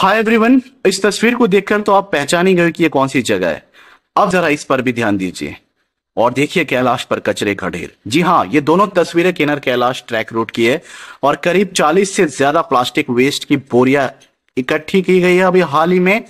hi everyone इस तस्वीर को देखकर तो आप पहचान ही गए कि ये कौन सी जगह है अब जरा इस पर भी ध्यान दीजिए और देखिए कैलाश पर कचरे का ढेर जी हाँ ये दोनों तस्वीरें किनर कैलाश ट्रैक रूट की है और करीब 40 से ज्यादा प्लास्टिक वेस्ट की बोरिया इकट्ठी की गई है अभी हाल ही में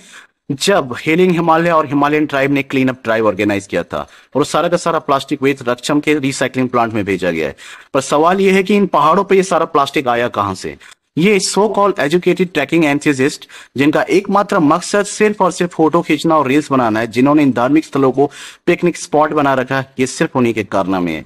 जब हेलिंग हिमालय और हिमालयन ट्राइब ने क्लीन अप ड्राइव ऑर्गेनाइज किया था और सारा का सारा प्लास्टिक वेस्ट रक्षम के रिसाइकलिंग प्लांट में भेजा गया है पर सवाल यह है कि इन पहाड़ों पर यह सारा प्लास्टिक आया कहां से ये so called educated trekking enthusiast जिनका एकमात्र मकसद सिर्फ और सिर्फ फोटो खींचना और रील्स बनाना है जिन्होंने इन धार्मिक स्थलों को पिकनिक स्पॉट बना रखा है ये सिर्फ उन्हीं के कारनामे है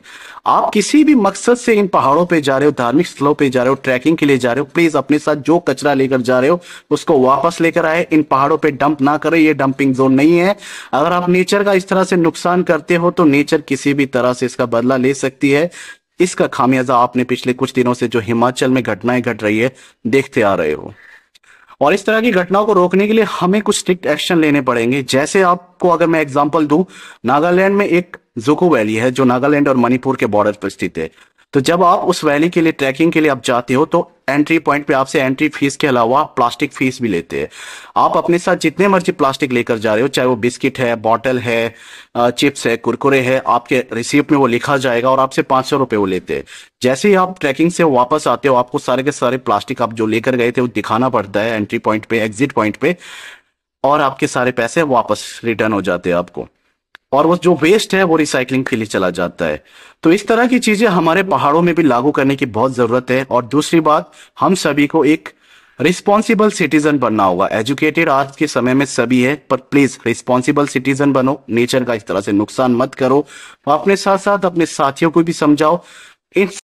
आप किसी भी मकसद से इन पहाड़ों पे जा रहे हो धार्मिक स्थलों पे जा रहे हो ट्रैकिंग के लिए जा रहे हो प्लीज अपने साथ जो कचरा लेकर जा रहे हो उसको वापस लेकर आए इन पहाड़ों पे डंप ना करें ये डंपिंग जोन नहीं है अगर आप नेचर का इस तरह से नुकसान करते हो तो नेचर किसी भी तरह से इसका बदला ले सकती है इसका खामियाजा आपने पिछले कुछ दिनों से जो हिमाचल में घटनाएं घट गट रही है देखते आ रहे हो और इस तरह की घटनाओं को रोकने के लिए हमें कुछ स्ट्रिक्ट एक्शन लेने पड़ेंगे जैसे आपको अगर मैं एग्जाम्पल दूं नागालैंड में एक जुको वैली है जो नागालैंड और मणिपुर के बॉर्डर पर स्थित है तो जब आप उस वैली के लिए ट्रैकिंग के लिए आप जाते हो तो एंट्री पॉइंट पे आपसे एंट्री फीस के अलावा प्लास्टिक फीस भी लेते हैं आप अपने साथ जितने मर्जी प्लास्टिक लेकर जा रहे हो चाहे वो बिस्किट है बॉटल है चिप्स है कुरकुरे है आपके रिसिप्ट में वो लिखा जाएगा और आपसे पांच सौ रुपए वो लेते हैं जैसे ही आप ट्रैकिंग से वापस आते हो आपको सारे के सारे प्लास्टिक आप जो लेकर गए थे वो दिखाना पड़ता है एंट्री पॉइंट पे एग्जिट पॉइंट पे और आपके सारे पैसे वापस रिटर्न हो जाते हैं आपको और वो जो वेस्ट है वो रिसाइकलिंग के लिए चला जाता है तो इस तरह की चीजें हमारे पहाड़ों में भी लागू करने की बहुत जरूरत है और दूसरी बात हम सभी को एक रिस्पॉन्सिबल सिटीजन बनना होगा एजुकेटेड आज के समय में सभी है पर प्लीज रिस्पॉन्सिबल सिटीजन बनो नेचर का इस तरह से नुकसान मत करो अपने साथ साथ अपने साथियों को भी समझाओ इन